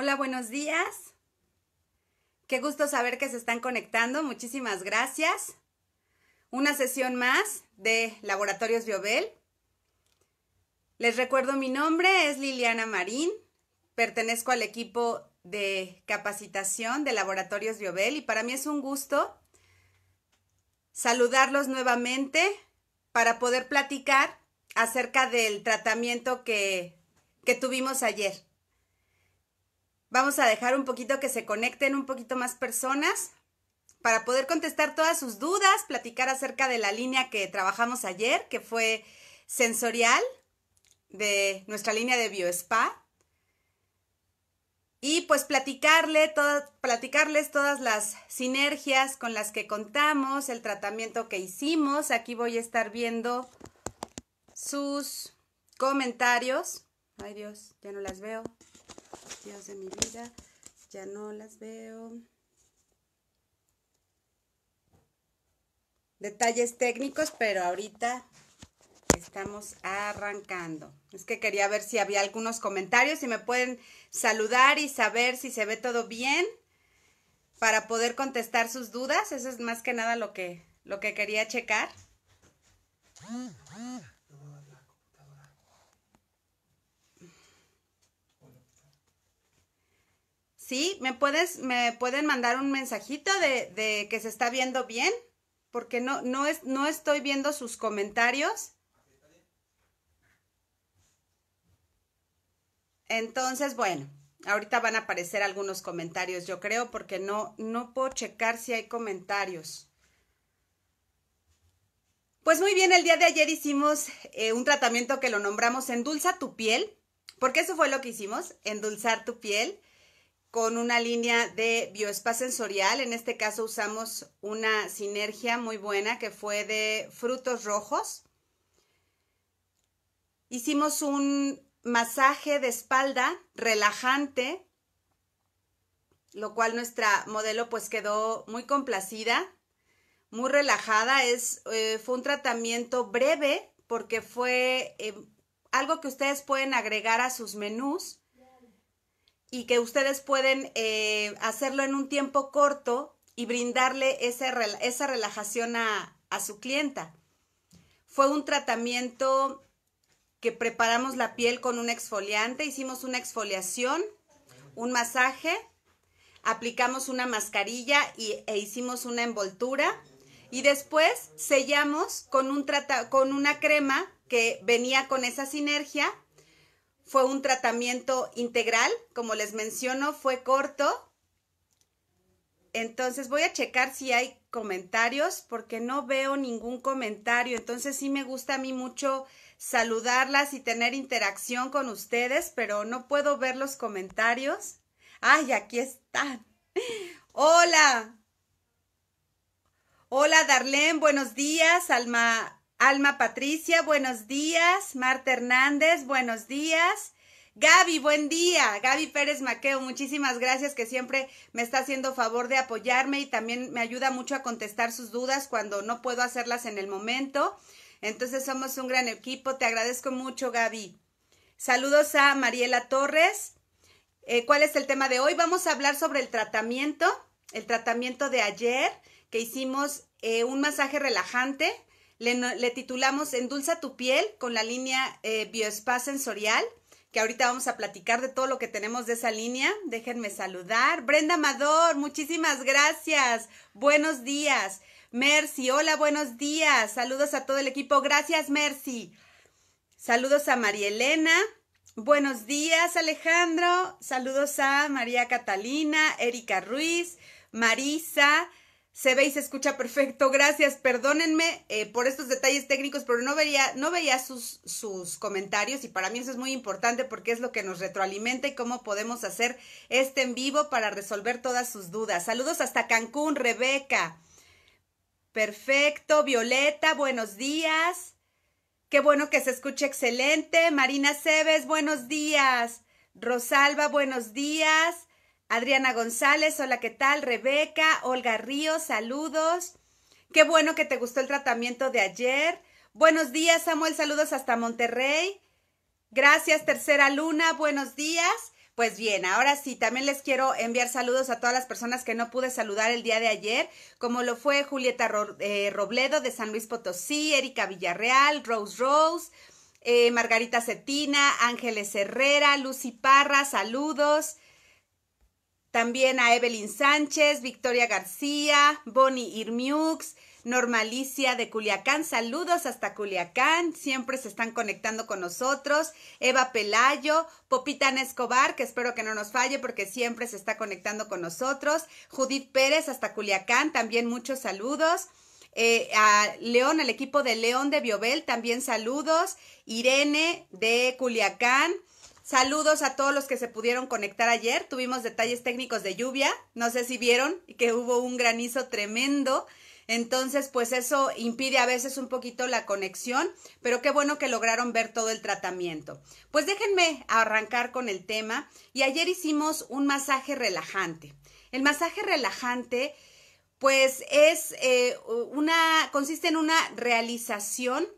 Hola, buenos días. Qué gusto saber que se están conectando. Muchísimas gracias. Una sesión más de Laboratorios Biobel. Les recuerdo mi nombre es Liliana Marín. Pertenezco al equipo de capacitación de Laboratorios Biobel y para mí es un gusto saludarlos nuevamente para poder platicar acerca del tratamiento que, que tuvimos ayer. Vamos a dejar un poquito que se conecten un poquito más personas para poder contestar todas sus dudas, platicar acerca de la línea que trabajamos ayer, que fue sensorial, de nuestra línea de BioSpa. Y pues platicarle platicarles todas las sinergias con las que contamos, el tratamiento que hicimos. Aquí voy a estar viendo sus comentarios. Ay Dios, ya no las veo. Dios de mi vida. Ya no las veo. Detalles técnicos, pero ahorita estamos arrancando. Es que quería ver si había algunos comentarios, si me pueden saludar y saber si se ve todo bien para poder contestar sus dudas. Eso es más que nada lo que, lo que quería checar. Sí, me puedes, me pueden mandar un mensajito de, de que se está viendo bien, porque no, no, es, no estoy viendo sus comentarios. Entonces, bueno, ahorita van a aparecer algunos comentarios, yo creo, porque no, no puedo checar si hay comentarios. Pues muy bien, el día de ayer hicimos eh, un tratamiento que lo nombramos Endulza tu piel, porque eso fue lo que hicimos, endulzar tu piel con una línea de sensorial, En este caso usamos una sinergia muy buena que fue de frutos rojos. Hicimos un masaje de espalda relajante, lo cual nuestra modelo pues quedó muy complacida, muy relajada. Es, eh, fue un tratamiento breve porque fue eh, algo que ustedes pueden agregar a sus menús y que ustedes pueden eh, hacerlo en un tiempo corto y brindarle esa, esa relajación a, su clienta. Fue un tratamiento que preparamos la piel con un exfoliante, hicimos una exfoliación, un masaje, aplicamos una mascarilla e hicimos una envoltura y después sellamos con, un con una crema que venía con esa sinergia fue un tratamiento integral, como les menciono, fue corto. Entonces voy a checar si hay comentarios, porque no veo ningún comentario. Entonces sí me gusta a mí mucho saludarlas y tener interacción con ustedes, pero no puedo ver los comentarios. ¡Ay, aquí están! ¡Hola! Hola, Darlene, buenos días. Alma Alma Patricia, buenos días. Marta Hernández, buenos días. Gaby, buen día. Gaby Pérez Maqueo, muchísimas gracias que siempre me está haciendo favor de apoyarme y también me ayuda mucho a contestar sus dudas cuando no puedo hacerlas en el momento. Entonces somos un gran equipo. Te agradezco mucho, Gaby. Saludos a Mariela Torres. Eh, ¿Cuál es el tema de hoy? Vamos a hablar sobre el tratamiento, el tratamiento de ayer que hicimos eh, un masaje relajante le, titulamos Endulza tu piel con la línea BioSpa eh, Bioespa Sensorial, que ahorita vamos a platicar de todo lo que tenemos de esa línea. Déjenme saludar. Brenda Amador, muchísimas gracias. Buenos días. Mercy, hola, buenos días. Saludos a todo el equipo. Gracias, Mercy. Saludos a María Elena. Buenos días, Alejandro. Saludos a María Catalina, Erika Ruiz, Marisa se ve y se escucha perfecto. Gracias, perdónenme eh, por estos detalles técnicos, pero no veía, no veía sus, sus comentarios y para mí eso es muy importante porque es lo que nos retroalimenta y cómo podemos hacer este en vivo para resolver todas sus dudas. Saludos hasta Cancún, Rebeca. Perfecto, Violeta, buenos días. Qué bueno que se escuche excelente. Marina Cebes, buenos días. Rosalba, buenos días. Adriana González, hola, ¿qué tal? Rebeca, Olga Ríos, saludos. Qué bueno que te gustó el tratamiento de ayer. Buenos días, Samuel, saludos hasta Monterrey. Gracias, Tercera Luna, buenos días. Pues bien, ahora sí, también les quiero enviar saludos a todas las personas que no pude saludar el día de ayer, como lo fue Julieta eh, Robledo de San Luis Potosí, Erika Villarreal, Rose Rose, eh, Margarita Cetina, Ángeles Herrera, Lucy Parra, saludos. También a Evelyn Sánchez, Victoria García, Bonnie Irmiux, Normalicia de Culiacán. Saludos hasta Culiacán. Siempre se están conectando con nosotros. Eva Pelayo, Popita Escobar, que espero que no nos falle porque siempre se está conectando con nosotros. Judith Pérez hasta Culiacán. También muchos saludos. Eh, a León, al equipo de León de Biobel, también saludos. Irene de Culiacán. Saludos a todos los que se pudieron conectar ayer. Tuvimos detalles técnicos de lluvia. No sé si vieron que hubo un granizo tremendo. Entonces, pues eso impide a veces un poquito la conexión, pero qué bueno que lograron ver todo el tratamiento. Pues déjenme arrancar con el tema. Y ayer hicimos un masaje relajante. El masaje relajante, pues es eh, una, consiste en una realización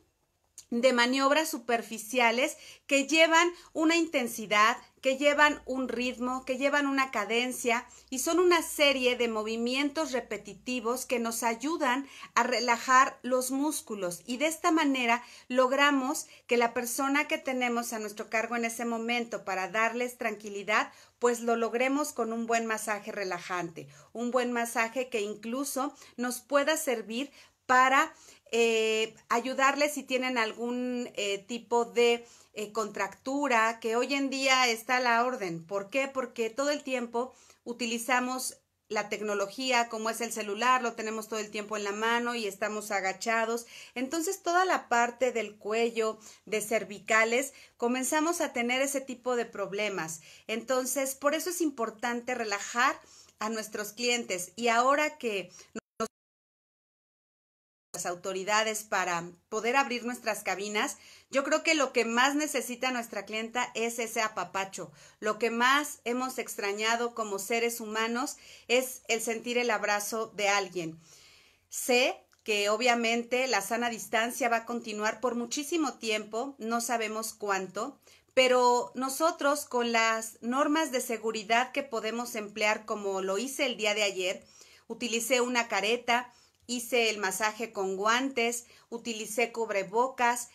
de maniobras superficiales que llevan una intensidad, que llevan un ritmo, que llevan una cadencia y son una serie de movimientos repetitivos que nos ayudan a relajar los músculos y de esta manera logramos que la persona que tenemos a nuestro cargo en ese momento para darles tranquilidad pues lo logremos con un buen masaje relajante, un buen masaje que incluso nos pueda servir para eh, ayudarles si tienen algún eh, tipo de eh, contractura que hoy en día está a la orden. ¿Por qué? Porque todo el tiempo utilizamos la tecnología como es el celular, lo tenemos todo el tiempo en la mano y estamos agachados. Entonces toda la parte del cuello, de cervicales, comenzamos a tener ese tipo de problemas. Entonces por eso es importante relajar a nuestros clientes y ahora que autoridades para poder abrir nuestras cabinas, yo creo que lo que más necesita nuestra clienta es ese apapacho. Lo que más hemos extrañado como seres humanos es el sentir el abrazo de alguien. Sé que obviamente la sana distancia va a continuar por muchísimo tiempo, no sabemos cuánto, pero nosotros con las normas de seguridad que podemos emplear, como lo hice el día de ayer, utilicé una careta, hice el masaje con guantes, utilicé cubrebocas,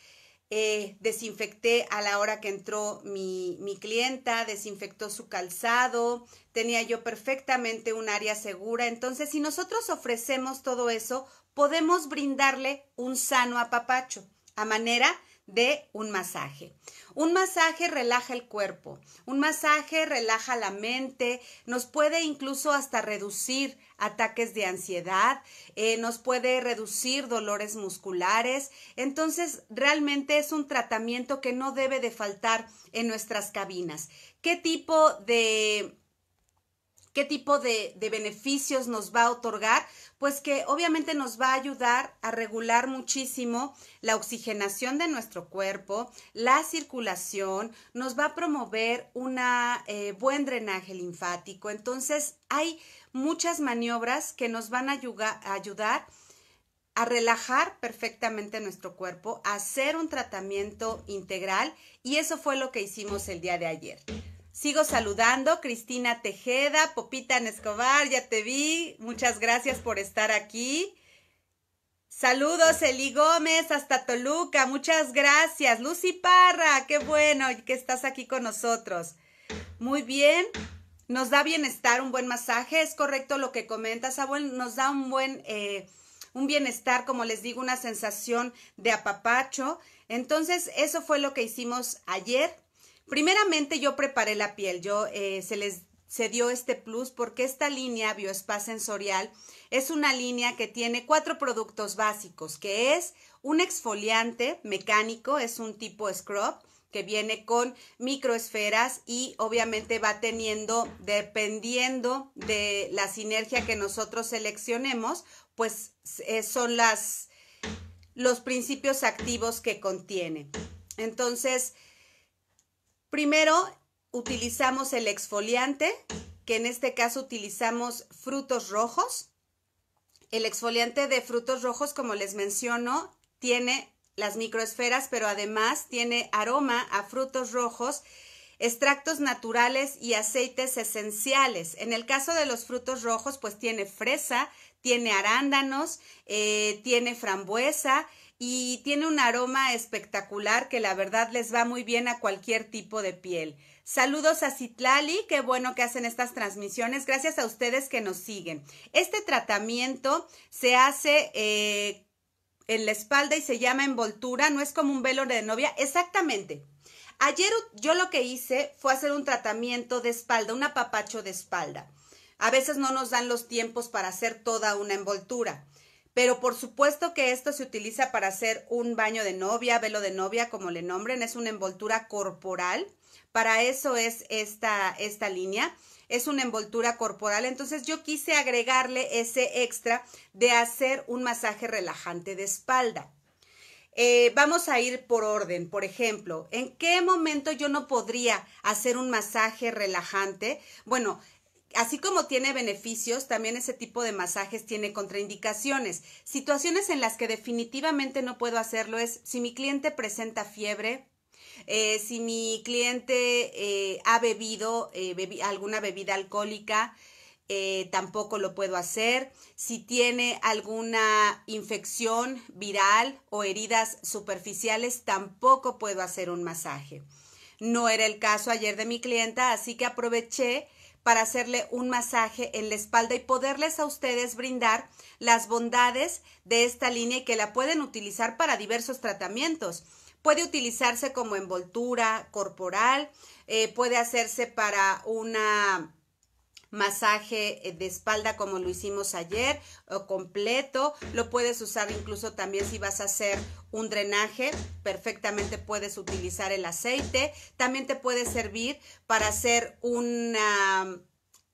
eh, desinfecté a la hora que entró mi, mi, clienta, desinfectó su calzado, tenía yo perfectamente un área segura. Entonces, si nosotros ofrecemos todo eso, podemos brindarle un sano apapacho a manera de un masaje. Un masaje relaja el cuerpo, un masaje relaja la mente, nos puede incluso hasta reducir ataques de ansiedad, eh, nos puede reducir dolores musculares. Entonces, realmente es un tratamiento que no debe de faltar en nuestras cabinas. ¿Qué tipo de qué tipo de, beneficios nos va a otorgar, pues que obviamente nos va a ayudar a regular muchísimo la oxigenación de nuestro cuerpo, la circulación, nos va a promover un eh, buen drenaje linfático. Entonces, hay muchas maniobras que nos van a, a ayudar a relajar perfectamente nuestro cuerpo, a hacer un tratamiento integral y eso fue lo que hicimos el día de ayer. Sigo saludando, Cristina Tejeda, Popita Escobar, ya te vi, muchas gracias por estar aquí. Saludos, Eli Gómez, hasta Toluca, muchas gracias. Lucy Parra, qué bueno que estás aquí con nosotros. Muy bien, nos da bienestar un buen masaje, es correcto lo que comentas, nos da un buen, eh, un bienestar, como les digo, una sensación de apapacho. Entonces, eso fue lo que hicimos ayer Primeramente yo preparé la piel, yo eh, se les se dio este plus porque esta línea Bioespa Sensorial es una línea que tiene cuatro productos básicos, que es un exfoliante mecánico, es un tipo scrub que viene con microesferas y obviamente va teniendo, dependiendo de la sinergia que nosotros seleccionemos, pues eh, son las, los principios activos que contiene. Entonces, Primero, utilizamos el exfoliante, que en este caso utilizamos frutos rojos. El exfoliante de frutos rojos, como les menciono, tiene las microesferas, pero además tiene aroma a frutos rojos, extractos naturales y aceites esenciales. En el caso de los frutos rojos, pues tiene fresa, tiene arándanos, eh, tiene frambuesa, y tiene un aroma espectacular que la verdad les va muy bien a cualquier tipo de piel. Saludos a Citlali, qué bueno que hacen estas transmisiones, gracias a ustedes que nos siguen. Este tratamiento se hace eh, en la espalda y se llama envoltura, no es como un velo de novia, exactamente. Ayer yo lo que hice fue hacer un tratamiento de espalda, un apapacho de espalda. A veces no nos dan los tiempos para hacer toda una envoltura. Pero por supuesto que esto se utiliza para hacer un baño de novia, velo de novia, como le nombren, es una envoltura corporal. Para eso es esta, esta línea es una envoltura corporal. Entonces yo quise agregarle ese extra de hacer un masaje relajante de espalda. Eh, vamos a ir por orden, por ejemplo, ¿en qué momento yo no podría hacer un masaje relajante? Bueno, Así como tiene beneficios, también ese tipo de masajes tiene contraindicaciones. Situaciones en las que definitivamente no puedo hacerlo es si mi cliente presenta fiebre, eh, si mi cliente eh, ha bebido eh, alguna bebida alcohólica, tampoco lo puedo hacer. Si tiene alguna infección viral o heridas superficiales, tampoco puedo hacer un masaje. No era el caso ayer de mi clienta, así que aproveché para hacerle un masaje en la espalda y poderles a ustedes brindar las bondades de esta línea y que la pueden utilizar para diversos tratamientos. Puede utilizarse como envoltura corporal, eh, puede hacerse para una masaje eh, de espalda como lo hicimos ayer o completo. Lo puedes usar incluso también si vas a hacer un drenaje, perfectamente puedes utilizar el aceite. También te puede servir para hacer una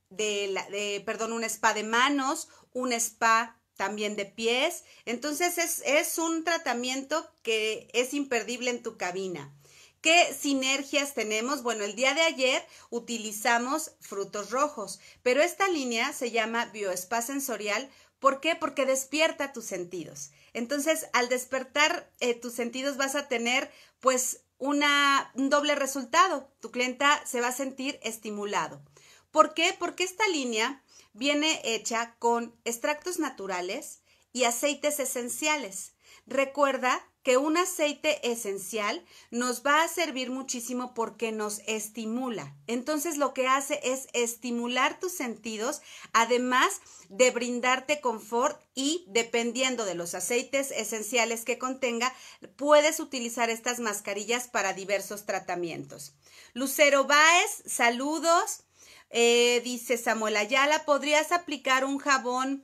de, perdón, un spa de manos, un spa también de pies. Entonces es, es un tratamiento que es imperdible en tu cabina. ¿Qué sinergias tenemos? Bueno, el día de ayer utilizamos frutos rojos, pero esta línea se llama bioespa sensorial. ¿Por qué? Porque despierta tus sentidos. Entonces, al despertar eh, tus sentidos vas a tener pues una, un doble resultado. Tu clienta se va a sentir estimulado. ¿Por qué? Porque esta línea viene hecha con extractos naturales y aceites esenciales. Recuerda que un aceite esencial nos va a servir muchísimo porque nos estimula. Entonces lo que hace es estimular tus sentidos, además de brindarte confort y dependiendo de los aceites esenciales que contenga, puedes utilizar estas mascarillas para diversos tratamientos. Lucero Báez, saludos. Eh, dice Samuel Ayala, podrías aplicar un jabón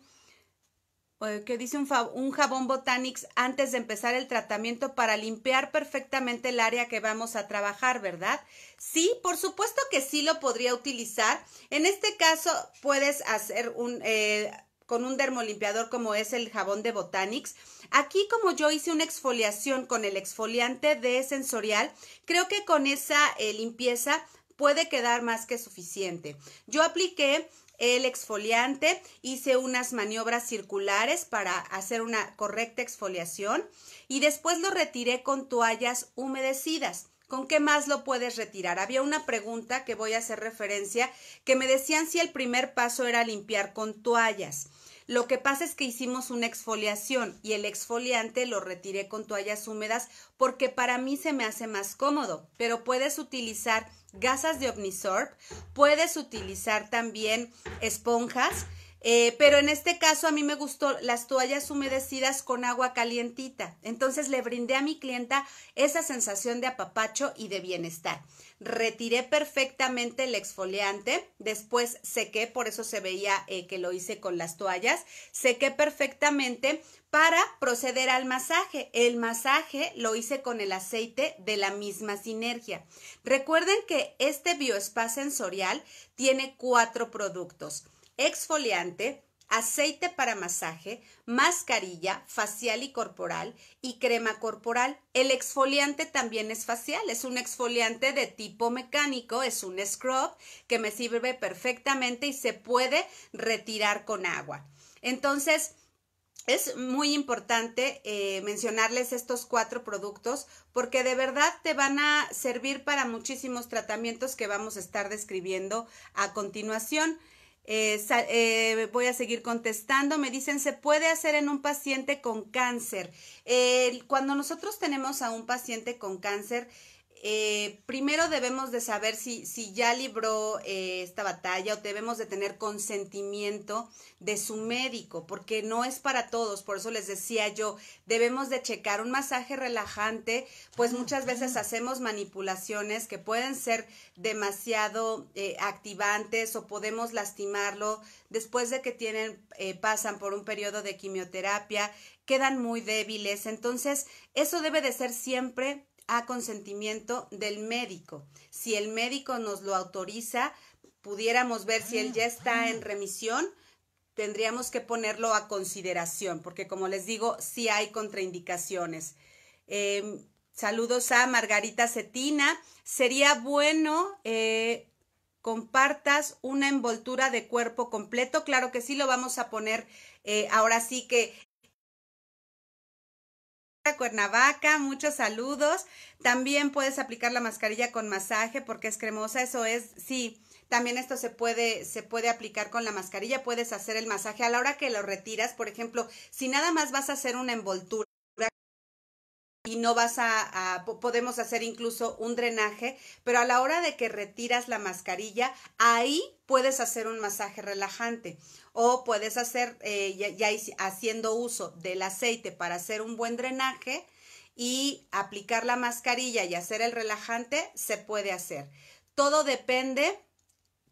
que dice un, jabón botanics antes de empezar el tratamiento para limpiar perfectamente el área que vamos a trabajar, ¿verdad? Sí, por supuesto que sí lo podría utilizar. En este caso puedes hacer un... Eh, con un dermolimpiador como es el jabón de botanics Aquí como yo hice una exfoliación con el exfoliante de sensorial, creo que con esa eh, limpieza puede quedar más que suficiente. Yo apliqué el exfoliante, hice unas maniobras circulares para hacer una correcta exfoliación y después lo retiré con toallas humedecidas. ¿Con qué más lo puedes retirar? Había una pregunta que voy a hacer referencia que me decían si el primer paso era limpiar con toallas. Lo que pasa es que hicimos una exfoliación y el exfoliante lo retiré con toallas húmedas porque para mí se me hace más cómodo, pero puedes utilizar gasas de Omnisorb, puedes utilizar también esponjas, eh, pero en este caso a mí me gustó las toallas humedecidas con agua calientita. Entonces le brindé a mi clienta esa sensación de apapacho y de bienestar retiré perfectamente el exfoliante, después sequé, por eso se veía eh, que lo hice con las toallas, sequé perfectamente para proceder al masaje. El masaje lo hice con el aceite de la misma sinergia. Recuerden que este bioespa sensorial tiene cuatro productos, exfoliante, aceite para masaje, mascarilla facial y corporal y crema corporal. El exfoliante también es facial, es un exfoliante de tipo mecánico, es un scrub que me sirve perfectamente y se puede retirar con agua. Entonces, es muy importante eh, mencionarles estos cuatro productos porque de verdad te van a servir para muchísimos tratamientos que vamos a estar describiendo a continuación. Eh, eh, voy a seguir contestando. Me dicen, ¿se puede hacer en un paciente con cáncer? cuando nosotros tenemos a un paciente con cáncer, eh, primero debemos de saber si, si ya libró eh, esta batalla o debemos de tener consentimiento de su médico, porque no es para todos, por eso les decía yo, debemos de checar un masaje relajante, pues ah, muchas veces hacemos manipulaciones que pueden ser demasiado eh, activantes o podemos lastimarlo después de que tienen, pasan por un periodo de quimioterapia, quedan muy débiles, entonces eso debe de ser siempre a consentimiento del médico. Si el médico nos lo autoriza, pudiéramos ver si él ah, ya está ah. en remisión, tendríamos que ponerlo a consideración, porque como les digo, sí hay contraindicaciones. Em, saludos a Margarita Cetina. Sería bueno eh, compartas una envoltura de cuerpo completo. Claro que sí, lo vamos a poner eh, ahora sí que Cuernavaca, muchos saludos. También puedes aplicar la mascarilla con masaje porque es cremosa, eso es, sí. También esto se puede, se puede aplicar con la mascarilla, puedes hacer el masaje a la hora que lo retiras, por ejemplo, si nada más vas a hacer una envoltura y no vas a, podemos hacer incluso un drenaje, pero a la hora de que retiras la mascarilla, ahí puedes hacer un masaje relajante o puedes hacer, eh, ya, haciendo uso del aceite para hacer un buen drenaje y aplicar la mascarilla y hacer el relajante, se puede hacer. Todo depende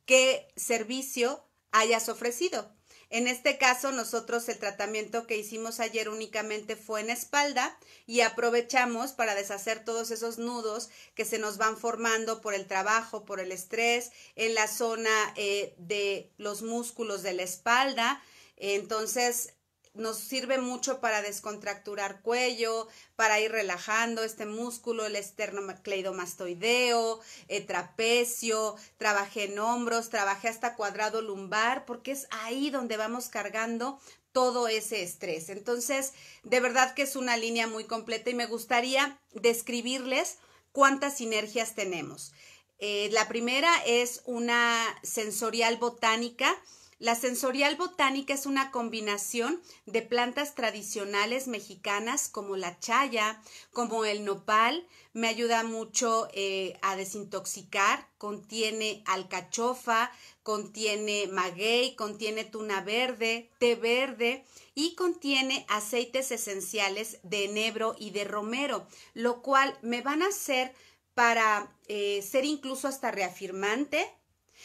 qué servicio hayas ofrecido. En este caso, nosotros el tratamiento que hicimos ayer únicamente fue en espalda y aprovechamos para deshacer todos esos nudos que se nos van formando por el trabajo, por el estrés, en la zona eh, de los músculos de la espalda. Entonces, nos sirve mucho para descontracturar cuello, para ir relajando este músculo, el esternocleidomastoideo, el eh, trapecio, trabajé en hombros, trabajé hasta cuadrado lumbar, porque es ahí donde vamos cargando todo ese estrés. Entonces, de verdad que es una línea muy completa y me gustaría describirles cuántas sinergias tenemos. Eh, la primera es una sensorial botánica, la sensorial botánica es una combinación de plantas tradicionales mexicanas como la chaya, como el nopal, me ayuda mucho eh, a desintoxicar, contiene alcachofa, contiene maguey, contiene tuna verde, té verde y contiene aceites esenciales de enebro y de romero, lo cual me van a hacer para eh, ser incluso hasta reafirmante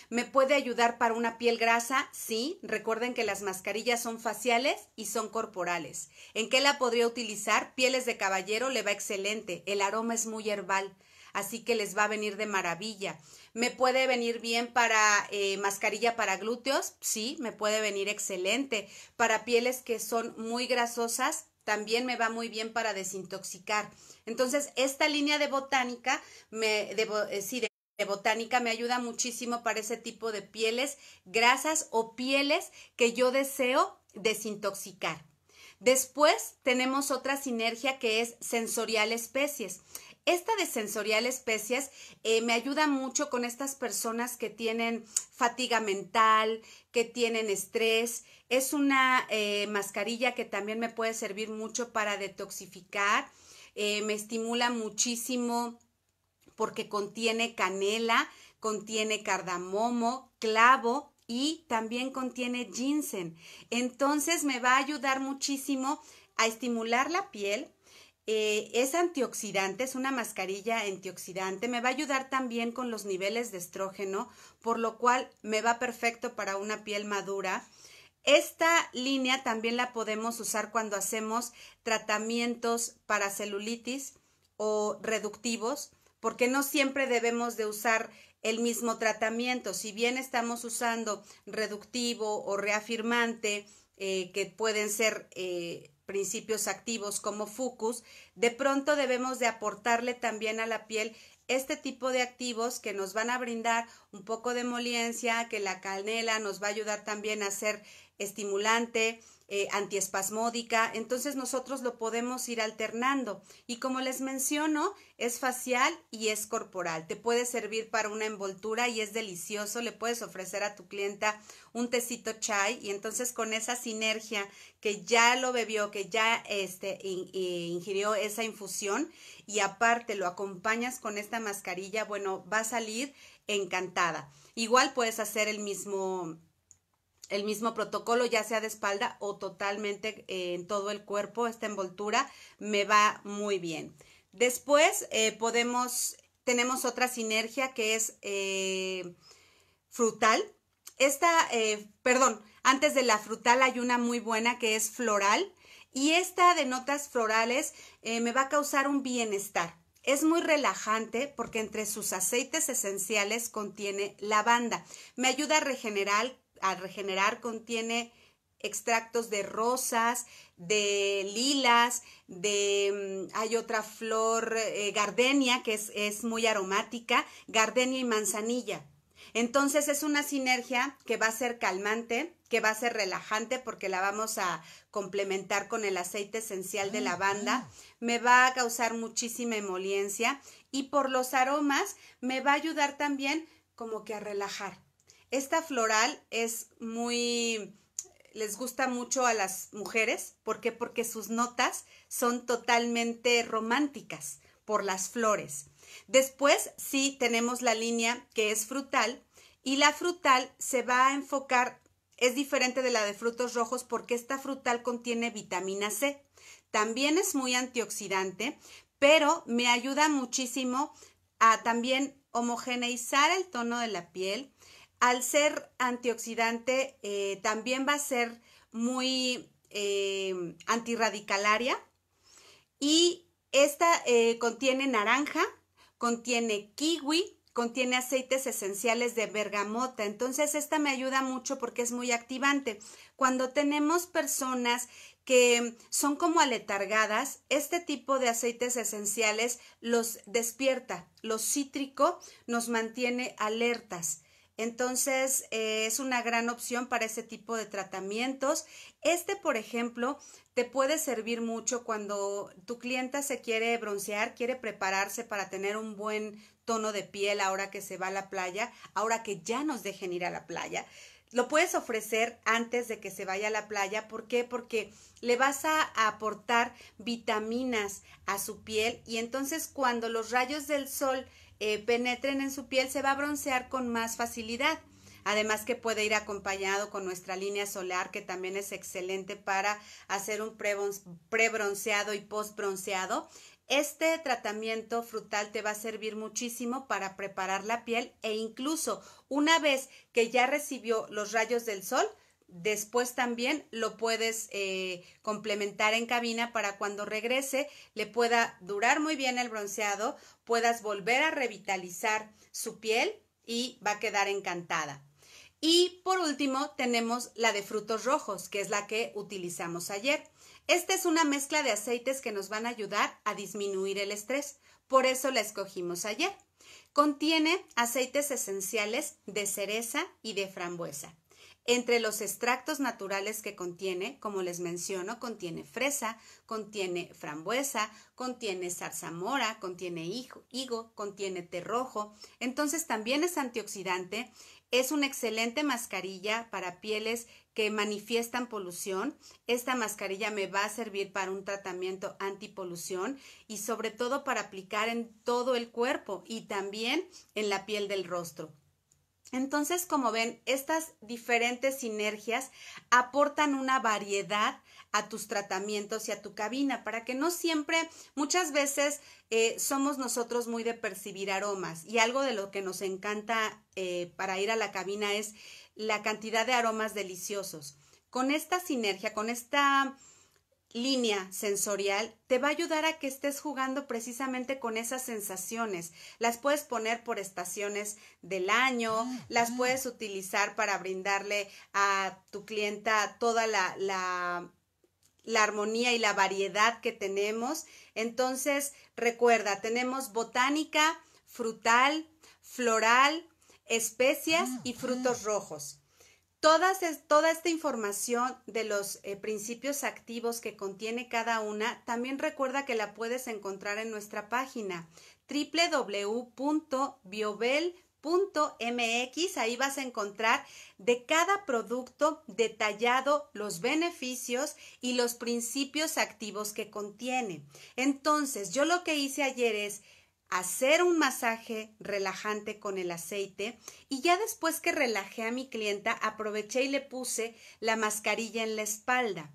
¿Me puede ayudar para una piel grasa? Sí, recuerden que las mascarillas son faciales y son corporales. ¿En qué la podría utilizar? Pieles de caballero le va excelente, el aroma es muy herbal, así que les va a venir de maravilla. ¿Me puede venir bien para eh, mascarilla para glúteos? Sí, me puede venir excelente. Para pieles que son muy grasosas, también me va muy bien para desintoxicar. Entonces, esta línea de botánica, me, eh, de botánica me ayuda muchísimo para ese tipo de pieles, grasas o pieles que yo deseo desintoxicar. Después tenemos otra sinergia que es sensorial especies. Esta de sensorial especies eh, me ayuda mucho con estas personas que tienen fatiga mental, que tienen estrés. Es una eh, mascarilla que también me puede servir mucho para detoxificar. Eh, me estimula muchísimo porque contiene canela, contiene cardamomo, clavo y también contiene ginseng. Entonces me va a ayudar muchísimo a estimular la piel. Eh, es antioxidante, es una mascarilla antioxidante. Me va a ayudar también con los niveles de estrógeno, por lo cual me va perfecto para una piel madura. Esta línea también la podemos usar cuando hacemos tratamientos para celulitis o reductivos porque no siempre debemos de usar el mismo tratamiento. Si bien estamos usando reductivo o reafirmante, eh, que pueden ser eh, principios activos como Fucus, de pronto debemos de aportarle también a la piel este tipo de activos que nos van a brindar un poco de moliencia, que la canela nos va a ayudar también a hacer estimulante, eh, antiespasmódica, entonces nosotros lo podemos ir alternando. Y como les menciono, es facial y es corporal. Te puede servir para una envoltura y es delicioso. Le puedes ofrecer a tu clienta un tecito chai y entonces con esa sinergia que ya lo bebió, que ya este, eh, ingirió esa infusión y aparte lo acompañas con esta mascarilla, bueno, va a salir encantada. Igual puedes hacer el mismo el mismo protocolo, ya sea de espalda o totalmente eh, en todo el cuerpo, esta envoltura me va muy bien. Después eh, podemos, tenemos otra sinergia que es eh, frutal. Esta, perdón, antes de la frutal hay una muy buena que es floral y esta de notas florales me va a causar un bienestar. Es muy relajante porque entre sus aceites esenciales contiene lavanda. Me ayuda a regenerar, al regenerar contiene extractos de rosas, de lilas, de mm, hay otra flor, eh, gardenia, que es, es muy aromática, gardenia y manzanilla. Entonces es una sinergia que va a ser calmante, que va a ser relajante porque la vamos a complementar con el aceite esencial de ah, lavanda. Me va a causar muchísima emoliencia y por los aromas me va a ayudar también como que a relajar. Esta floral es muy, les gusta mucho a las mujeres. ¿Por Porque sus notas son totalmente románticas por las flores. Después sí tenemos la línea que es frutal y la frutal se va a enfocar, es diferente de la de frutos rojos porque esta frutal contiene vitamina C. También es muy antioxidante, pero me ayuda muchísimo a también homogeneizar el tono de la piel, al ser antioxidante, eh, también va a ser muy eh, antirradicalaria. Y esta eh, contiene naranja, contiene kiwi, contiene aceites esenciales de bergamota. Entonces, esta me ayuda mucho porque es muy activante. Cuando tenemos personas que son como aletargadas, este tipo de aceites esenciales los despierta. Lo cítrico nos mantiene alertas. Entonces eh, es una gran opción para ese tipo de tratamientos. Este, por ejemplo, te puede servir mucho cuando tu clienta se quiere broncear, quiere prepararse para tener un buen tono de piel ahora que se va a la playa, ahora que ya nos dejen ir a la playa. Lo puedes ofrecer antes de que se vaya a la playa. ¿Por qué? Porque le vas a aportar vitaminas a su piel y entonces cuando los rayos del sol eh, penetren en su piel, se va a broncear con más facilidad. Además que puede ir acompañado con nuestra línea solar, que también es excelente para hacer un pre-bronceado y post-bronceado. Este tratamiento frutal te va a servir muchísimo para preparar la piel e incluso una vez que ya recibió los rayos del sol, Después también lo puedes eh, complementar en cabina para cuando regrese le pueda durar muy bien el bronceado, puedas volver a revitalizar su piel y va a quedar encantada. Y por último tenemos la de frutos rojos, que es la que utilizamos ayer. Esta es una mezcla de aceites que nos van a ayudar a disminuir el estrés, por eso la escogimos ayer. Contiene aceites esenciales de cereza y de frambuesa. Entre los extractos naturales que contiene, como les menciono, contiene fresa, contiene frambuesa, contiene zarzamora, contiene higo, contiene té rojo. Entonces también es antioxidante, es una excelente mascarilla para pieles que manifiestan polución. Esta mascarilla me va a servir para un tratamiento antipolución y sobre todo para aplicar en todo el cuerpo y también en la piel del rostro. Entonces, como ven, estas diferentes sinergias aportan una variedad a tus tratamientos y a tu cabina, para que no siempre, muchas veces eh, somos nosotros muy de percibir aromas y algo de lo que nos encanta eh, para ir a la cabina es la cantidad de aromas deliciosos. Con esta sinergia, con esta línea sensorial te va a ayudar a que estés jugando precisamente con esas sensaciones. Las puedes poner por estaciones del año, ah, las ah. puedes utilizar para brindarle a tu clienta toda la, la, armonía y la variedad que tenemos. Entonces, recuerda, tenemos botánica, frutal, floral, especias ah, y frutos rojos es, toda esta información de los eh, principios activos que contiene cada una, también recuerda que la puedes encontrar en nuestra página www.biobel.mx. Ahí vas a encontrar de cada producto detallado los beneficios y los principios activos que contiene. Entonces, yo lo que hice ayer es hacer un masaje relajante con el aceite y ya después que relajé a mi clienta aproveché y le puse la mascarilla en la espalda.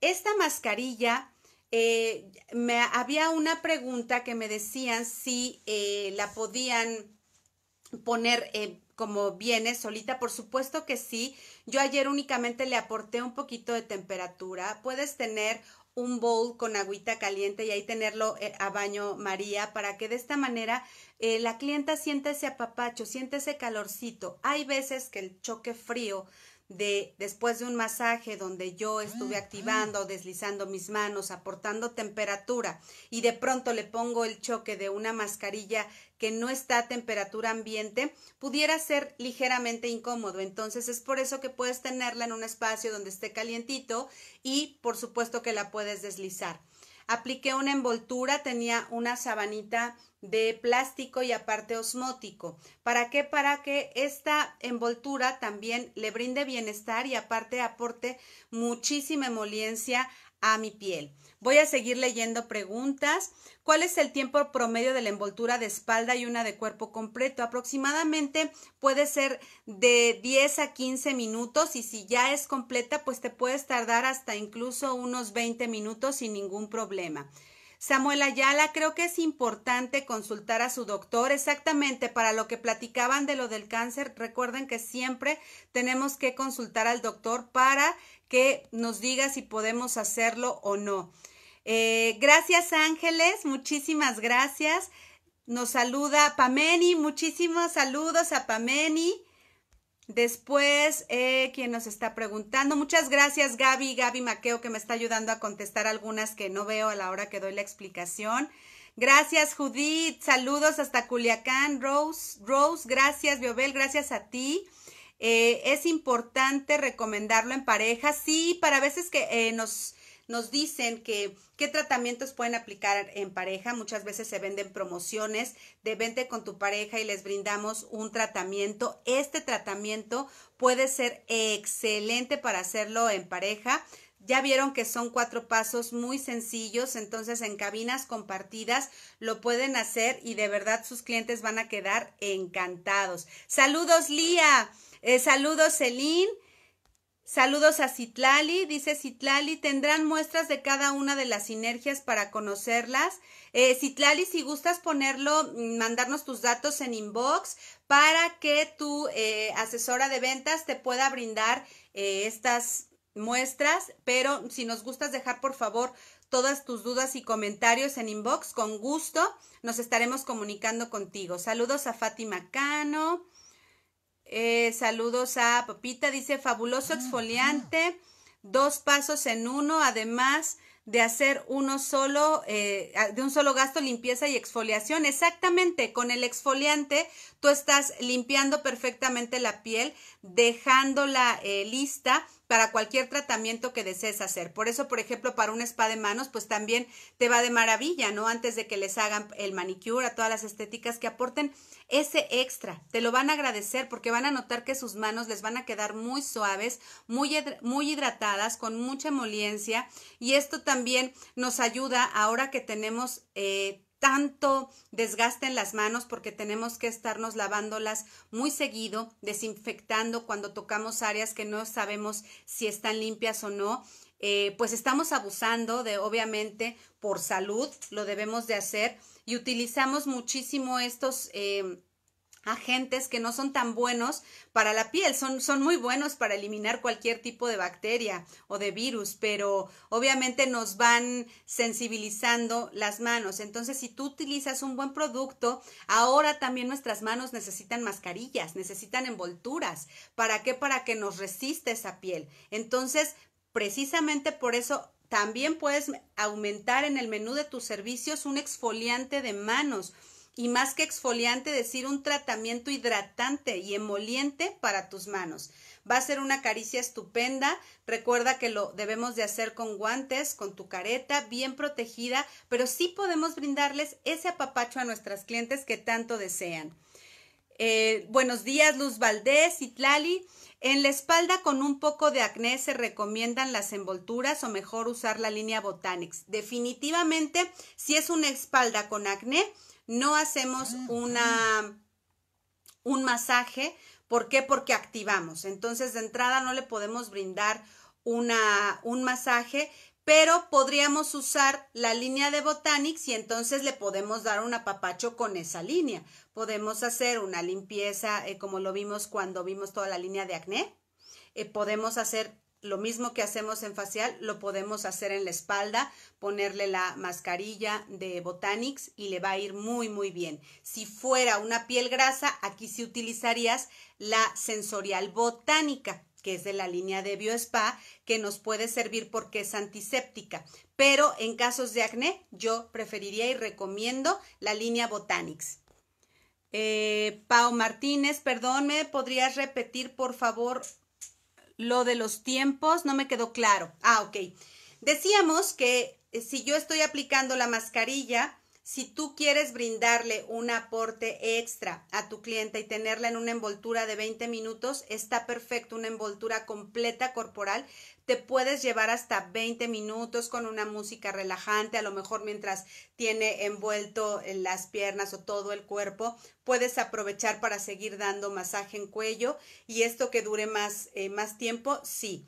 Esta mascarilla, eh, me, había una pregunta que me decían si eh, la podían poner eh, como viene solita, por supuesto que sí. Yo ayer únicamente le aporté un poquito de temperatura. Puedes tener un bowl con agüita caliente y ahí tenerlo eh, a baño María para que de esta manera eh, la clienta sienta ese apapacho, siente ese calorcito. Hay veces que el choque frío de después de un masaje donde yo ah, estuve activando, deslizando mis manos, aportando temperatura y de pronto le pongo el choque de una mascarilla que no está a temperatura ambiente, pudiera ser ligeramente incómodo. Entonces es por eso que puedes tenerla en un espacio donde esté calientito y por supuesto que la puedes deslizar. Apliqué una envoltura, tenía una sabanita de plástico y aparte osmótico. ¿Para qué? Para que esta envoltura también le brinde bienestar y aparte aporte muchísima emoliencia a mi piel. Voy a seguir leyendo preguntas. ¿Cuál es el tiempo promedio de la envoltura de espalda y una de cuerpo completo? Aproximadamente puede ser de 10 a 15 minutos y si ya es completa, pues te puedes tardar hasta incluso unos 20 minutos sin ningún problema. Samuel Ayala, creo que es importante consultar a su doctor exactamente para lo que platicaban de lo del cáncer. Recuerden que siempre tenemos que consultar al doctor para que nos diga si podemos hacerlo o no. Eh, gracias Ángeles, muchísimas gracias. Nos saluda Pameni, muchísimos saludos a Pameni. Después, eh, quien nos está preguntando, muchas gracias Gaby, Gaby Maqueo, que me está ayudando a contestar algunas que no veo a la hora que doy la explicación. Gracias Judith, saludos hasta Culiacán, Rose, Rose, gracias Biobel, gracias a ti. Eh, es importante recomendarlo en pareja, sí, para veces que eh, nos, nos dicen que qué tratamientos pueden aplicar en pareja. Muchas veces se venden promociones de vente con tu pareja y les brindamos un tratamiento. Este tratamiento puede ser excelente para hacerlo en pareja. Ya vieron que son cuatro pasos muy sencillos, entonces en cabinas compartidas lo pueden hacer y de verdad sus clientes van a quedar encantados. Saludos, Lía. Eh, saludos, Celine, Saludos a Citlali, dice Citlali, tendrán muestras de cada una de las sinergias para conocerlas. Eh, Citlali, si gustas ponerlo, mm, mandarnos tus datos en inbox para que tu eh, asesora de ventas te pueda brindar estas muestras, pero si nos gustas dejar por favor todas tus dudas y comentarios en inbox, con gusto nos estaremos comunicando contigo. Saludos a Fátima Cano. Eh, saludos a Papita, dice fabuloso ah, exfoliante, ah. dos pasos en uno, además de hacer uno solo, eh, de un solo gasto, limpieza y exfoliación. Exactamente, con el exfoliante tú estás limpiando perfectamente la piel, dejándola eh, lista para cualquier tratamiento que desees hacer. Por eso, por ejemplo, para un spa de manos, pues también te va de maravilla, ¿no? Antes de que les hagan el manicure, a todas las estéticas que aporten ese extra. Te lo van a agradecer porque van a notar que sus manos les van a quedar muy suaves, muy, muy hidratadas, con mucha emoliencia. Y esto también nos ayuda ahora que tenemos... Eh, tanto desgaste en las manos porque tenemos que estarnos lavándolas muy seguido, desinfectando cuando tocamos áreas que no sabemos si están limpias o no. Eh, pues estamos abusando de, obviamente, por salud, lo debemos de hacer y utilizamos muchísimo estos... Eh, agentes que no son tan buenos para la piel, son, muy buenos para eliminar cualquier tipo de bacteria o de virus, pero obviamente nos van sensibilizando las manos. Entonces, si tú utilizas un buen producto, ahora también nuestras manos necesitan mascarillas, necesitan envolturas. ¿Para qué? Para que nos resista esa piel. Entonces, precisamente por eso también puedes aumentar en el menú de tus servicios un exfoliante de manos y más que exfoliante, decir un tratamiento hidratante y emoliente para tus manos. Va a ser una caricia estupenda. Recuerda que lo debemos de hacer con guantes, con tu careta bien protegida, pero sí podemos brindarles ese apapacho a nuestras clientes que tanto desean. Eh, buenos días, Luz Valdés, y Tlali. En la espalda con un poco de acné se recomiendan las envolturas o mejor usar la línea Botanix. Definitivamente, si es una espalda con acné, no hacemos ah, una, un masaje. ¿Por qué? Porque activamos. Entonces, de entrada no le podemos brindar una, un masaje, pero podríamos usar la línea de Botanics y entonces le podemos dar un apapacho con esa línea. Podemos hacer una limpieza, eh, como lo vimos cuando vimos toda la línea de acné. Eh, podemos hacer lo mismo que hacemos en facial, lo podemos hacer en la espalda, ponerle la mascarilla de Botanics y le va a ir muy, muy bien. Si fuera una piel grasa, aquí sí utilizarías la sensorial botánica, que es de la línea de BioSpa, que nos puede servir porque es antiséptica. Pero en casos de acné, yo preferiría y recomiendo la línea Botanics. Eh, Pau Martínez, perdón, ¿me podrías repetir por favor lo de los tiempos no me quedó claro. Ah, ok. Decíamos que eh, si yo estoy aplicando la mascarilla, si tú quieres brindarle un aporte extra a tu cliente y tenerla en una envoltura de 20 minutos, está perfecto, una envoltura completa corporal. Te puedes llevar hasta 20 minutos con una música relajante, a lo mejor mientras tiene envuelto eh, las piernas o todo el cuerpo, puedes aprovechar para seguir dando masaje en cuello y esto que dure más eh, tiempo, sí.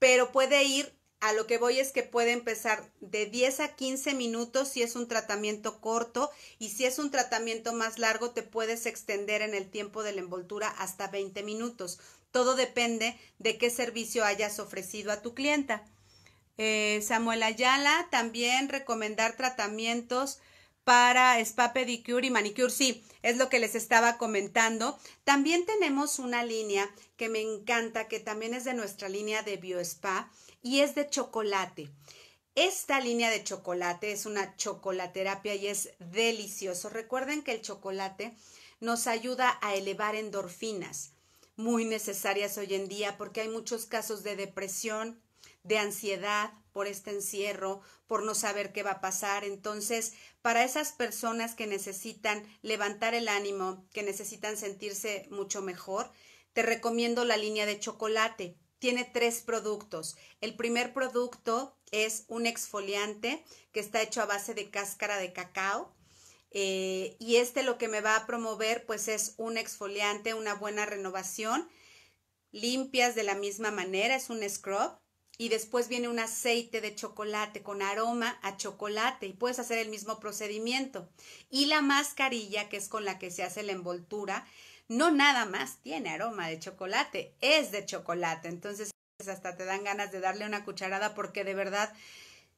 Pero puede ir a lo que voy es que puede empezar de 10 a 15 minutos si es un tratamiento corto y si es un tratamiento más largo te puedes extender en el tiempo de la envoltura hasta 20 minutos. Todo depende de qué servicio hayas ofrecido a tu clienta. Eh, Samuel Ayala, también recomendar tratamientos para spa pedicure y manicure. Sí, es lo que les estaba comentando. También tenemos una línea que me encanta, que también es de nuestra línea de BioSpa y es de chocolate. Esta línea de chocolate es una chocolaterapia y es delicioso. Recuerden que el chocolate nos ayuda a elevar endorfinas, muy necesarias hoy en día porque hay muchos casos de depresión, de ansiedad por este encierro, por no saber qué va a pasar. Entonces, para esas personas que necesitan levantar el ánimo, que necesitan sentirse mucho mejor, te recomiendo la línea de chocolate tiene tres productos. El primer producto es un exfoliante que está hecho a base de cáscara de cacao. Eh, y este lo que me va a promover pues es un exfoliante, una buena renovación. Limpias de la misma manera, es un scrub. Y después viene un aceite de chocolate con aroma a chocolate y puedes hacer el mismo procedimiento. Y la mascarilla, que es con la que se hace la envoltura, no nada más tiene aroma de chocolate, es de chocolate. Entonces hasta te dan ganas de darle una cucharada porque de verdad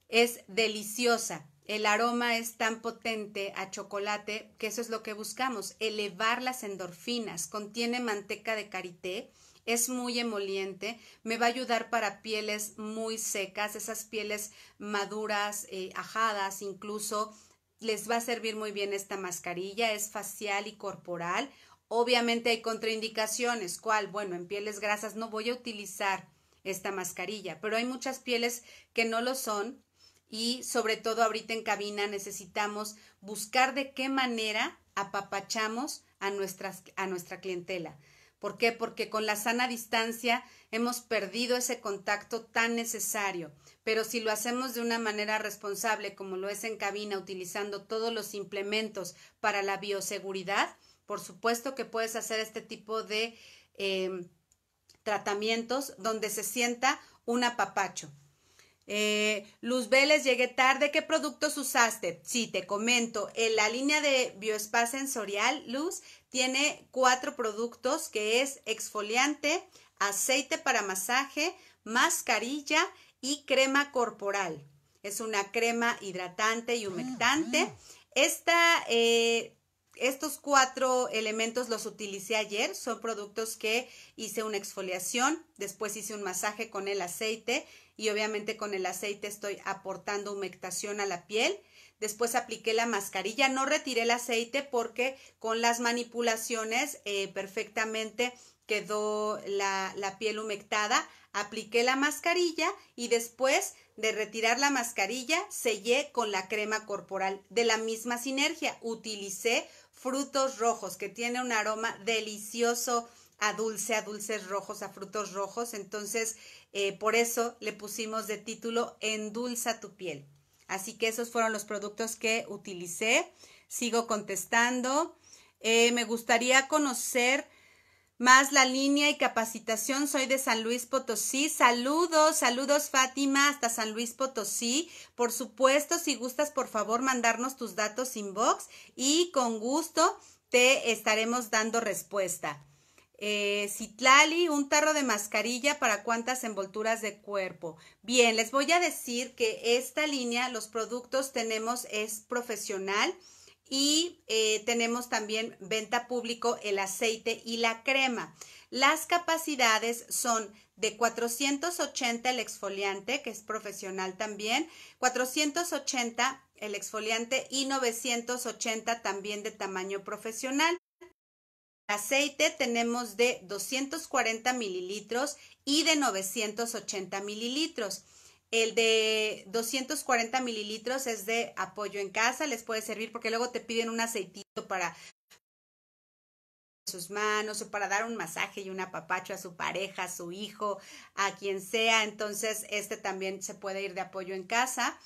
es deliciosa. El aroma es tan potente a chocolate que eso es lo que buscamos, elevar las endorfinas. Contiene manteca de karité, es muy emoliente, me va a ayudar para pieles muy secas, esas pieles maduras, eh, ajadas incluso. Les va a servir muy bien esta mascarilla, es facial y corporal. Obviamente hay contraindicaciones, ¿cuál? Bueno, en pieles grasas no voy a utilizar esta mascarilla, pero hay muchas pieles que no lo son y sobre todo ahorita en cabina necesitamos buscar de qué manera apapachamos a, nuestra clientela. ¿Por qué? Porque con la sana distancia hemos perdido ese contacto tan necesario. Pero si lo hacemos de una manera responsable, como lo es en cabina, utilizando todos los implementos para la bioseguridad, por supuesto que puedes hacer este tipo de em, tratamientos donde se sienta un apapacho. Eh, Luz Vélez, llegué tarde. ¿Qué productos usaste? Sí, te comento. En la línea de Bioespa Sensorial, Luz, tiene cuatro productos que es exfoliante, aceite para masaje, mascarilla y crema corporal. Es una crema hidratante y ah, humectante. Esta eh, estos cuatro elementos los utilicé ayer, son productos que hice una exfoliación, después hice un masaje con el aceite y obviamente con el aceite estoy aportando humectación a la piel. Después apliqué la mascarilla, no retiré el aceite porque con las manipulaciones eh, perfectamente quedó la, la piel humectada. Apliqué la mascarilla y después de retirar la mascarilla sellé con la crema corporal de la misma sinergia. Utilicé frutos rojos, que tiene un aroma delicioso a dulce, a dulces rojos, a frutos rojos. Entonces, eh, por eso le pusimos de título Endulza tu piel. Así que esos fueron los productos que utilicé. Sigo contestando. Eh, me gustaría conocer más la línea y capacitación. Soy de San Luis Potosí. Saludos, saludos Fátima hasta San Luis Potosí. Por supuesto, si gustas, por favor, mandarnos tus datos inbox y con gusto te estaremos dando respuesta. Eh, Citlali, un tarro de mascarilla para cuántas envolturas de cuerpo. Bien, les voy a decir que esta línea, los productos tenemos es profesional y eh, tenemos también venta público el aceite y la crema. Las capacidades son de 480 el exfoliante, que es profesional también, 480 el exfoliante y 980 también de tamaño profesional. Aceite tenemos de 240 mililitros y de 980 mililitros. El de 240 mililitros es de apoyo en casa, les puede servir porque luego te piden un aceitito para sus manos o para dar un masaje y un apapacho a su pareja, a su hijo, a quien sea. Entonces, este también se puede ir de apoyo en casa.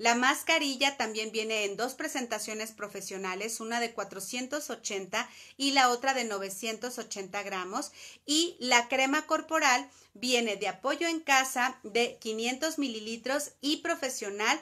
La mascarilla también viene en dos presentaciones profesionales, una de 480 y la otra de 980 gramos. Y la crema corporal viene de apoyo en casa de 500 mililitros y profesional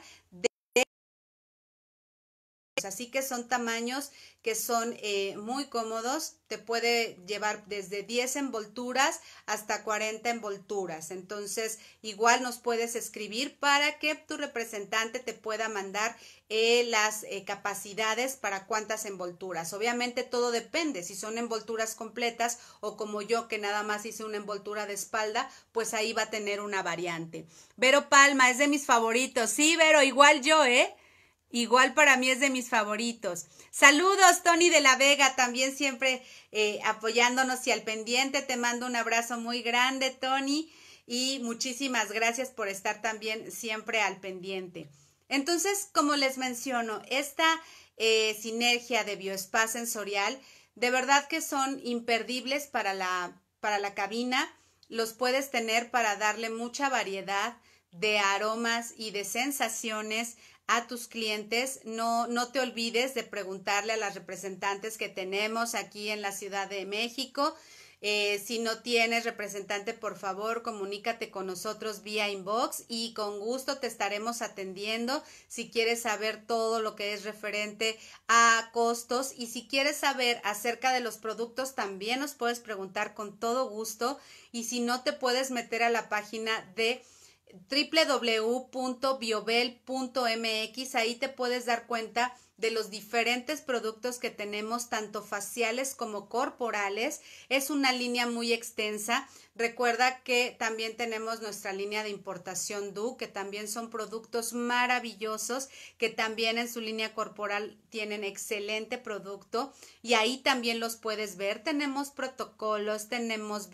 Así que son tamaños que son eh, muy cómodos, te puede llevar desde 10 envolturas hasta 40 envolturas. Entonces, igual nos puedes escribir para que tu representante te pueda mandar eh, las eh, capacidades para cuántas envolturas. Obviamente todo depende, si son envolturas completas o como yo que nada más hice una envoltura de espalda, pues ahí va a tener una variante. Vero Palma es de mis favoritos. Sí, Vero, igual yo, ¿eh? Igual para mí es de mis favoritos. Saludos, Tony de la Vega, también siempre eh, apoyándonos y al pendiente. Te mando un abrazo muy grande, Tony, y muchísimas gracias por estar también siempre al pendiente. Entonces, como les menciono, esta eh, sinergia de bioespacio sensorial, de verdad que son imperdibles para la, para la cabina. Los puedes tener para darle mucha variedad de aromas y de sensaciones a tus clientes. No, no te olvides de preguntarle a las representantes que tenemos aquí en la Ciudad de México. Eh, si no tienes representante, por favor, comunícate con nosotros vía inbox y con gusto te estaremos atendiendo si quieres saber todo lo que es referente a costos y si quieres saber acerca de los productos, también nos puedes preguntar con todo gusto y si no te puedes meter a la página de www.biobel.mx, ahí te puedes dar cuenta de los diferentes productos que tenemos, tanto faciales como corporales. Es una línea muy extensa. Recuerda que también tenemos nuestra línea de importación DU, que también son productos maravillosos, que también en su línea corporal tienen excelente producto y ahí también los puedes ver. Tenemos protocolos, tenemos,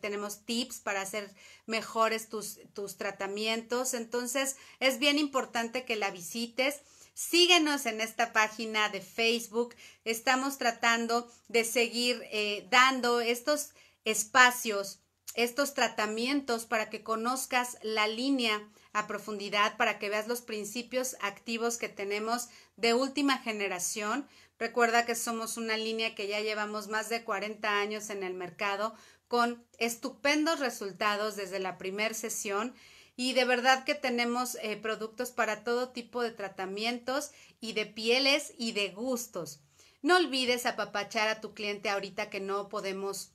tenemos tips para hacer mejores tus, tus tratamientos. Entonces, es bien importante que la visites. Síguenos en esta página de Facebook. Estamos tratando de seguir eh, dando estos espacios, estos tratamientos para que conozcas la línea a profundidad, para que veas los principios activos que tenemos de última generación. Recuerda que somos una línea que ya llevamos más de 40 años en el mercado con estupendos resultados desde la primera sesión y de verdad que tenemos eh, productos para todo tipo de tratamientos y de pieles y de gustos. No olvides apapachar a tu cliente ahorita que no podemos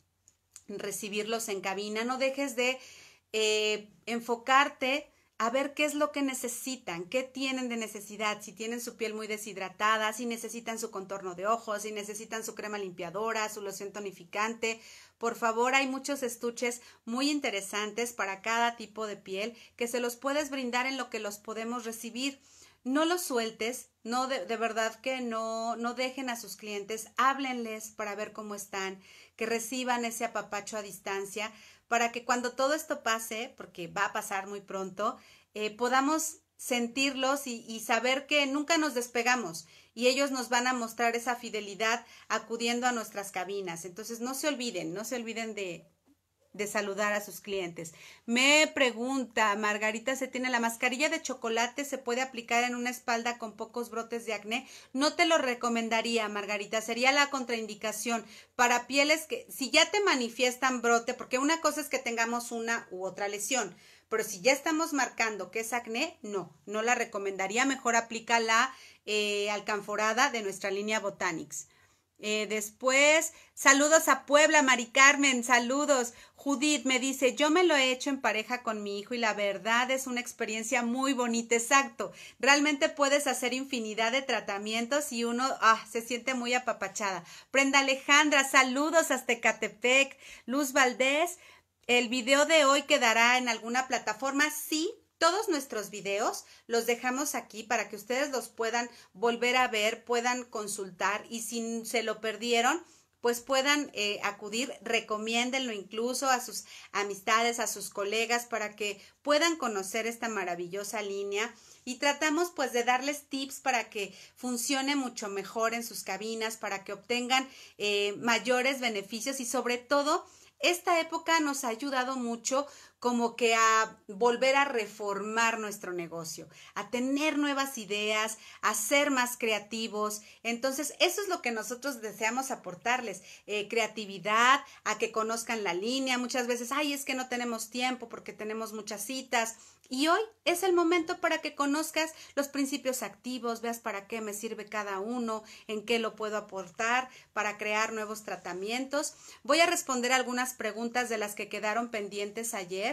recibirlos en cabina. No dejes de eh, enfocarte a ver qué es lo que necesitan, qué tienen de necesidad, si tienen su piel muy deshidratada, si necesitan su contorno de ojos, si necesitan su crema limpiadora, su loción tonificante. Por favor, hay muchos estuches muy interesantes para cada tipo de piel que se los puedes brindar en lo que los podemos recibir. No los sueltes, no de, de verdad que no, no dejen a sus clientes, háblenles para ver cómo están, que reciban ese apapacho a distancia para que cuando todo esto pase, porque va a pasar muy pronto, eh, podamos sentirlos y, saber que nunca nos despegamos y ellos nos van a mostrar esa fidelidad acudiendo a nuestras cabinas. Entonces no se olviden, no se olviden de, de saludar a sus clientes. Me pregunta, Margarita, ¿se tiene la mascarilla de chocolate? ¿Se puede aplicar en una espalda con pocos brotes de acné? No te lo recomendaría, Margarita, sería la contraindicación para pieles que, si ya te manifiestan brote, porque una cosa es que tengamos una u otra lesión, pero si ya estamos marcando que es acné, no, no la recomendaría, mejor aplica la eh, alcanforada de nuestra línea Botanics. Eh, después, saludos a Puebla, Mari Carmen, saludos. Judith me dice, yo me lo he hecho en pareja con mi hijo y la verdad es una experiencia muy bonita, exacto. Realmente puedes hacer infinidad de tratamientos y uno ah, se siente muy apapachada. Prenda Alejandra, saludos hasta Catepec, Luz Valdés, ¿el video de hoy quedará en alguna plataforma? Sí, todos nuestros videos los dejamos aquí para que ustedes los puedan volver a ver, puedan consultar y si se lo perdieron, pues puedan eh, acudir, recomiéndenlo incluso a sus amistades, a sus colegas, para que puedan conocer esta maravillosa línea. Y tratamos pues de darles tips para que funcione mucho mejor en sus cabinas, para que obtengan eh, mayores beneficios y sobre todo, esta época nos ha ayudado mucho como que a volver a reformar nuestro negocio, a tener nuevas ideas, a ser más creativos. Entonces, eso es lo que nosotros deseamos aportarles, eh, creatividad, a que conozcan la línea. Muchas veces, ay, es que no tenemos tiempo porque tenemos muchas citas. Y hoy es el momento para que conozcas los principios activos, veas para qué me sirve cada uno, en qué lo puedo aportar para crear nuevos tratamientos. Voy a responder algunas preguntas de las que quedaron pendientes ayer.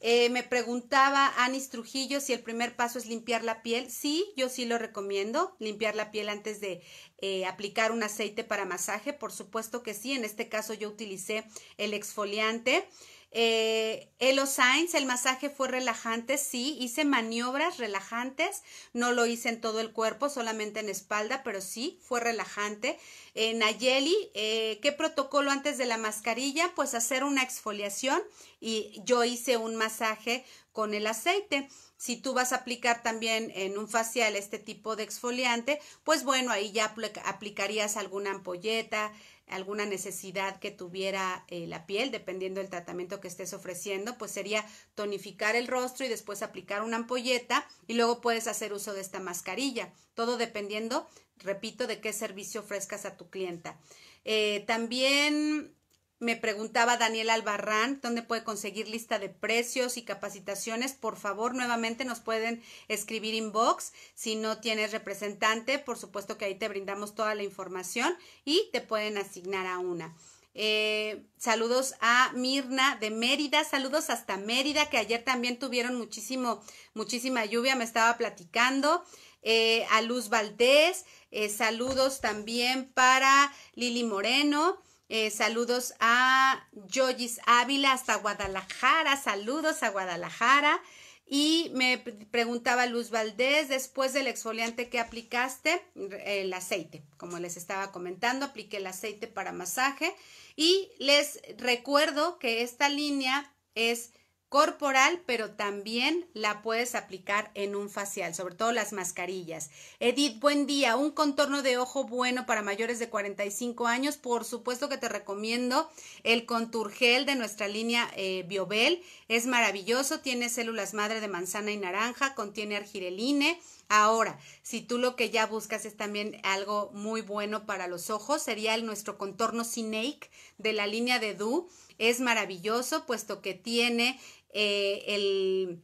Eh, me preguntaba Anis Trujillo si el primer paso es limpiar la piel. Sí, yo sí lo recomiendo, limpiar la piel antes de eh, aplicar un aceite para masaje. Por supuesto que sí, en este caso yo utilicé el exfoliante. Eh, Elo Sainz, el masaje fue relajante, sí, hice maniobras relajantes, no lo hice en todo el cuerpo, solamente en espalda, pero sí, fue relajante. en eh, Nayeli, eh, ¿qué protocolo antes de la mascarilla? Pues hacer una exfoliación y yo hice un masaje con el aceite. Si tú vas a aplicar también en un facial este tipo de exfoliante, pues bueno, ahí ya aplicarías alguna ampolleta, alguna necesidad que tuviera eh, la piel, dependiendo del tratamiento que estés ofreciendo, pues sería tonificar el rostro y después aplicar una ampolleta y luego puedes hacer uso de esta mascarilla, todo dependiendo, repito, de qué servicio ofrezcas a tu clienta. Eh, también me preguntaba Daniel Albarrán, ¿dónde puede conseguir lista de precios y capacitaciones? Por favor, nuevamente nos pueden escribir inbox. Si no tienes representante, por supuesto que ahí te brindamos toda la información y te pueden asignar a una. Eh, saludos a Mirna de Mérida, saludos hasta Mérida, que ayer también tuvieron muchísimo, muchísima lluvia, me estaba platicando. Eh, a Luz Valdés, eh, saludos también para Lili Moreno. Eh, saludos a Joyis Ávila hasta Guadalajara. Saludos a Guadalajara. Y me preguntaba Luz Valdés, después del exfoliante que aplicaste, el aceite. Como les estaba comentando, apliqué el aceite para masaje. Y les recuerdo que esta línea es corporal, pero también la puedes aplicar en un facial, sobre todo las mascarillas. Edith, buen día. Un contorno de ojo bueno para mayores de 45 años. Por supuesto que te recomiendo el Contour Gel de nuestra línea eh, Biobel. Es maravilloso, tiene células madre de manzana y naranja, contiene argireline. Ahora, si tú lo que ya buscas es también algo muy bueno para los ojos, sería el, nuestro contorno Cineic de la línea de Du. Es maravilloso puesto que tiene eh, el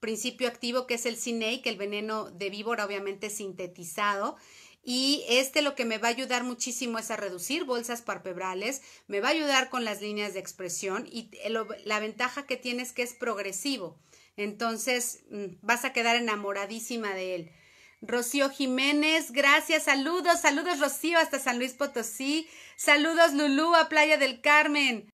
principio activo que es el que el veneno de víbora obviamente sintetizado. Y este lo que me va a ayudar muchísimo es a reducir bolsas parpebrales, me va a ayudar con las líneas de expresión y la ventaja que tiene es que es progresivo. Entonces mm, vas a quedar enamoradísima de él. Rocío Jiménez, gracias, saludos, saludos Rocío hasta San Luis Potosí, saludos Lulú a Playa del Carmen,